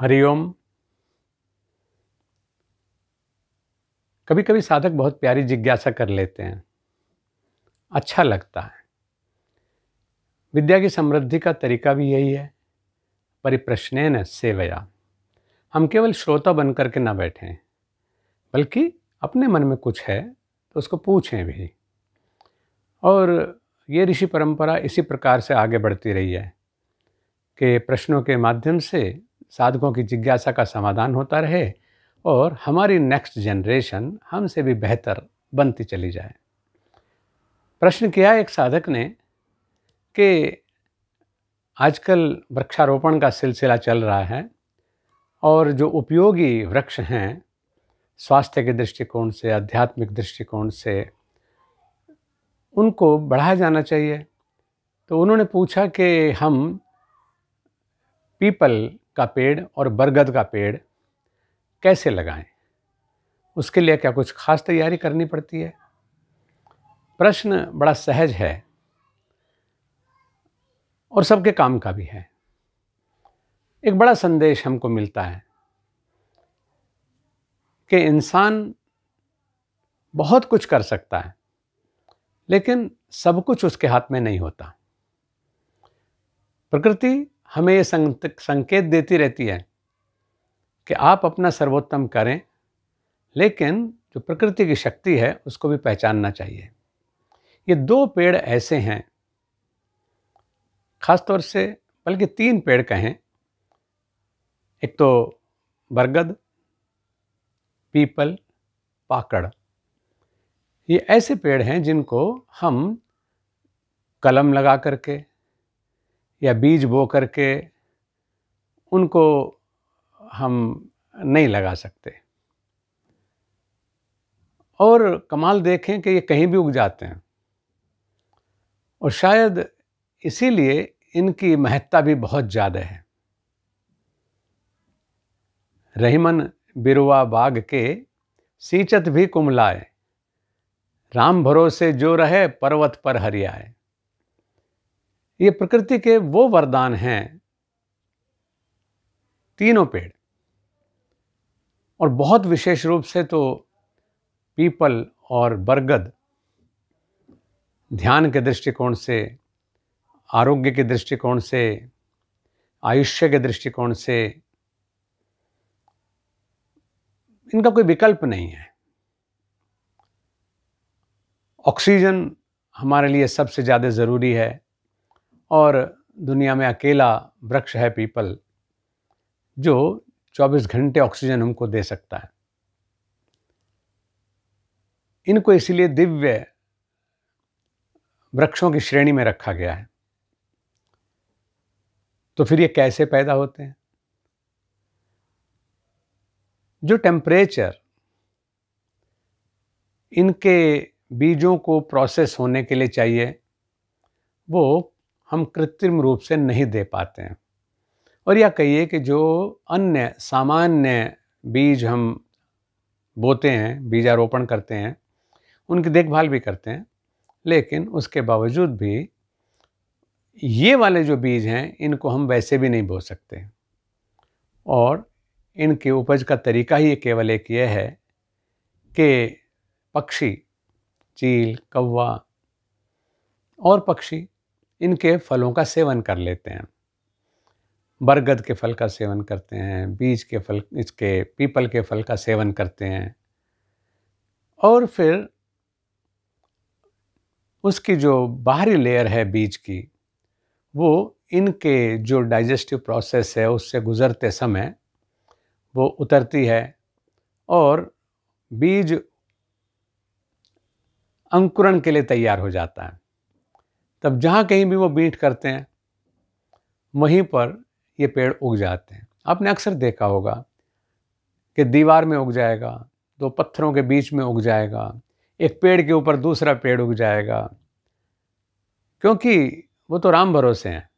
हरिओम कभी कभी साधक बहुत प्यारी जिज्ञासा कर लेते हैं अच्छा लगता है विद्या की समृद्धि का तरीका भी यही है परिप्रश्न न सेवया हम केवल श्रोता बन करके ना बैठें बल्कि अपने मन में कुछ है तो उसको पूछें भी और ये ऋषि परंपरा इसी प्रकार से आगे बढ़ती रही है कि प्रश्नों के माध्यम से साधकों की जिज्ञासा का समाधान होता रहे और हमारी नेक्स्ट जनरेशन हमसे भी बेहतर बनती चली जाए प्रश्न किया एक साधक ने कि आजकल वृक्षारोपण का सिलसिला चल रहा है और जो उपयोगी वृक्ष हैं स्वास्थ्य के दृष्टिकोण से आध्यात्मिक दृष्टिकोण से उनको बढ़ाया जाना चाहिए तो उन्होंने पूछा कि हम पीपल का पेड़ और बरगद का पेड़ कैसे लगाएं उसके लिए क्या कुछ खास तैयारी करनी पड़ती है प्रश्न बड़ा सहज है और सबके काम का भी है एक बड़ा संदेश हमको मिलता है कि इंसान बहुत कुछ कर सकता है लेकिन सब कुछ उसके हाथ में नहीं होता प्रकृति हमें ये संकेत देती रहती है कि आप अपना सर्वोत्तम करें लेकिन जो प्रकृति की शक्ति है उसको भी पहचानना चाहिए ये दो पेड़ ऐसे हैं ख़ासतौर से बल्कि तीन पेड़ कहें एक तो बरगद पीपल पाकड़ ये ऐसे पेड़ हैं जिनको हम कलम लगा करके या बीज बो करके उनको हम नहीं लगा सकते और कमाल देखें कि ये कहीं भी उग जाते हैं और शायद इसीलिए इनकी महत्ता भी बहुत ज़्यादा है रहीमन बिरुआ बाग के सींचत भी कुमलाए राम भरोसे जो रहे पर्वत पर हरियाए ये प्रकृति के वो वरदान हैं तीनों पेड़ और बहुत विशेष रूप से तो पीपल और बरगद ध्यान के दृष्टिकोण से आरोग्य के दृष्टिकोण से आयुष्य के दृष्टिकोण से इनका कोई विकल्प नहीं है ऑक्सीजन हमारे लिए सबसे ज़्यादा ज़रूरी है और दुनिया में अकेला वृक्ष है पीपल जो 24 घंटे ऑक्सीजन हमको दे सकता है इनको इसलिए दिव्य वृक्षों की श्रेणी में रखा गया है तो फिर ये कैसे पैदा होते हैं जो टेम्परेचर इनके बीजों को प्रोसेस होने के लिए चाहिए वो हम कृत्रिम रूप से नहीं दे पाते हैं और या कहिए कि जो अन्य सामान्य बीज हम बोते हैं बीजारोपण करते हैं उनकी देखभाल भी करते हैं लेकिन उसके बावजूद भी ये वाले जो बीज हैं इनको हम वैसे भी नहीं बो सकते और इनके उपज का तरीका ही केवल एक यह है कि पक्षी चील कौवा और पक्षी इनके फलों का सेवन कर लेते हैं बरगद के फल का सेवन करते हैं बीज के फल इसके पीपल के फल का सेवन करते हैं और फिर उसकी जो बाहरी लेयर है बीज की वो इनके जो डाइजेस्टिव प्रोसेस है उससे गुज़रते समय वो उतरती है और बीज अंकुरण के लिए तैयार हो जाता है तब जहाँ कहीं भी वो बीट करते हैं वहीं पर ये पेड़ उग जाते हैं आपने अक्सर देखा होगा कि दीवार में उग जाएगा दो पत्थरों के बीच में उग जाएगा एक पेड़ के ऊपर दूसरा पेड़ उग जाएगा क्योंकि वो तो राम भरोसे हैं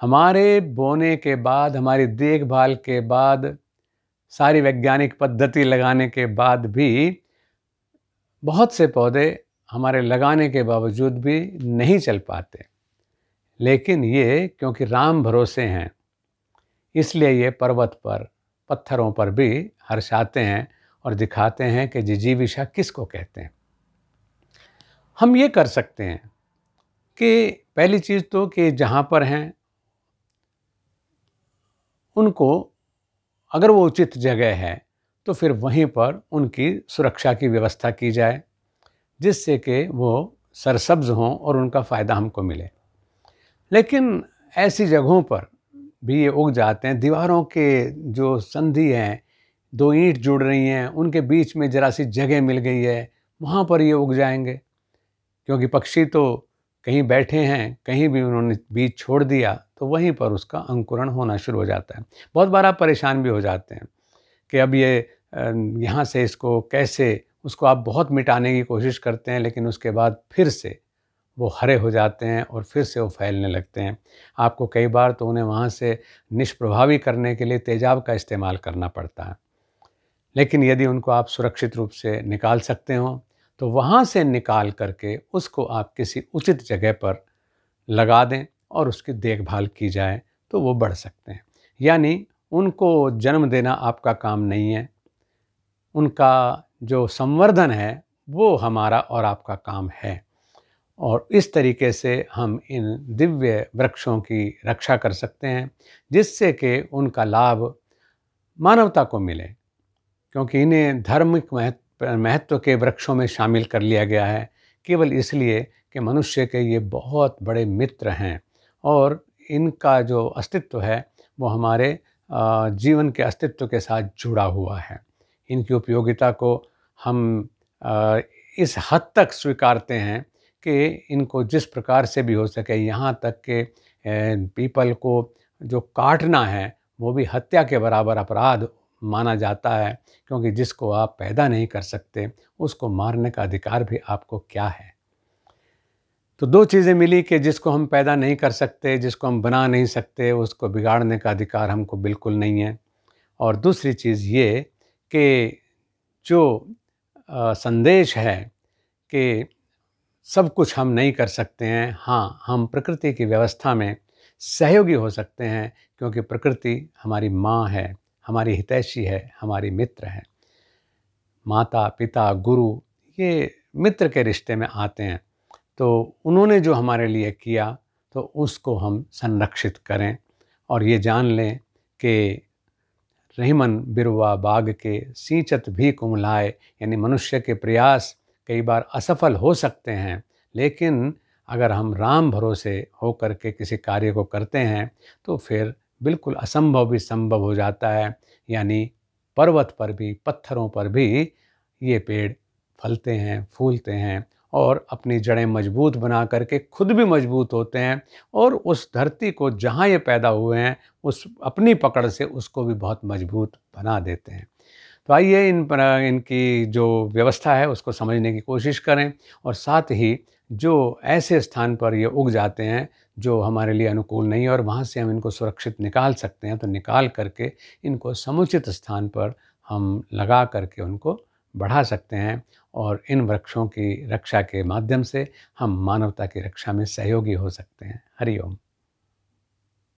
हमारे बोने के बाद हमारी देखभाल के बाद सारी वैज्ञानिक पद्धति लगाने के बाद भी बहुत से पौधे हमारे लगाने के बावजूद भी नहीं चल पाते लेकिन ये क्योंकि राम भरोसे हैं इसलिए ये पर्वत पर पत्थरों पर भी हर्षाते हैं और दिखाते हैं कि जिजीविषा किसको कहते हैं हम ये कर सकते हैं कि पहली चीज़ तो कि जहाँ पर हैं उनको अगर वो उचित जगह है तो फिर वहीं पर उनकी सुरक्षा की व्यवस्था की जाए जिससे कि वो सरसब्ज हों और उनका फ़ायदा हमको मिले लेकिन ऐसी जगहों पर भी ये उग जाते हैं दीवारों के जो संधि हैं दो ईंट जुड़ रही हैं उनके बीच में जरा सी जगह मिल गई है वहाँ पर ये उग जाएंगे क्योंकि पक्षी तो कहीं बैठे हैं कहीं भी उन्होंने बीज छोड़ दिया तो वहीं पर उसका अंकुरण होना शुरू हो जाता है बहुत बार आप परेशान भी हो जाते हैं कि अब ये यहाँ से इसको कैसे उसको आप बहुत मिटाने की कोशिश करते हैं लेकिन उसके बाद फिर से वो हरे हो जाते हैं और फिर से वो फैलने लगते हैं आपको कई बार तो उन्हें वहाँ से निष्प्रभावी करने के लिए तेजाब का इस्तेमाल करना पड़ता है लेकिन यदि उनको आप सुरक्षित रूप से निकाल सकते हो तो वहाँ से निकाल करके उसको आप किसी उचित जगह पर लगा दें और उसकी देखभाल की जाए तो वो बढ़ सकते हैं यानी उनको जन्म देना आपका काम नहीं है उनका जो संवर्धन है वो हमारा और आपका काम है और इस तरीके से हम इन दिव्य वृक्षों की रक्षा कर सकते हैं जिससे कि उनका लाभ मानवता को मिले क्योंकि इन्हें धार्मिक महत्व महत्व के वृक्षों में शामिल कर लिया गया है केवल इसलिए कि मनुष्य के ये बहुत बड़े मित्र हैं और इनका जो अस्तित्व है वो हमारे जीवन के अस्तित्व के साथ जुड़ा हुआ है इनकी उपयोगिता को हम इस हद तक स्वीकारते हैं कि इनको जिस प्रकार से भी हो सके यहाँ तक के पीपल को जो काटना है वो भी हत्या के बराबर अपराध माना जाता है क्योंकि जिसको आप पैदा नहीं कर सकते उसको मारने का अधिकार भी आपको क्या है तो दो चीज़ें मिली कि जिसको हम पैदा नहीं कर सकते जिसको हम बना नहीं सकते उसको बिगाड़ने का अधिकार हमको बिल्कुल नहीं है और दूसरी चीज़ ये कि जो संदेश है कि सब कुछ हम नहीं कर सकते हैं हाँ हम प्रकृति की व्यवस्था में सहयोगी हो सकते हैं क्योंकि प्रकृति हमारी माँ है हमारी हितैषी है हमारी मित्र है माता पिता गुरु ये मित्र के रिश्ते में आते हैं तो उन्होंने जो हमारे लिए किया तो उसको हम संरक्षित करें और ये जान लें कि रहीमन बिरवा बाग के सींचत भी कुमलाए यानी मनुष्य के प्रयास कई बार असफल हो सकते हैं लेकिन अगर हम राम भरोसे होकर के किसी कार्य को करते हैं तो फिर बिल्कुल असंभव भी संभव हो जाता है यानी पर्वत पर भी पत्थरों पर भी ये पेड़ फलते हैं फूलते हैं और अपनी जड़ें मजबूत बना करके खुद भी मजबूत होते हैं और उस धरती को जहाँ ये पैदा हुए हैं उस अपनी पकड़ से उसको भी बहुत मजबूत बना देते हैं तो आइए इन पर इनकी जो व्यवस्था है उसको समझने की कोशिश करें और साथ ही जो ऐसे स्थान पर ये उग जाते हैं जो हमारे लिए अनुकूल नहीं है और वहाँ से हम इनको सुरक्षित निकाल सकते हैं तो निकाल करके इनको समुचित स्थान पर हम लगा करके उनको बढ़ा सकते हैं और इन वृक्षों की रक्षा के माध्यम से हम मानवता की रक्षा में सहयोगी हो सकते हैं हरिओम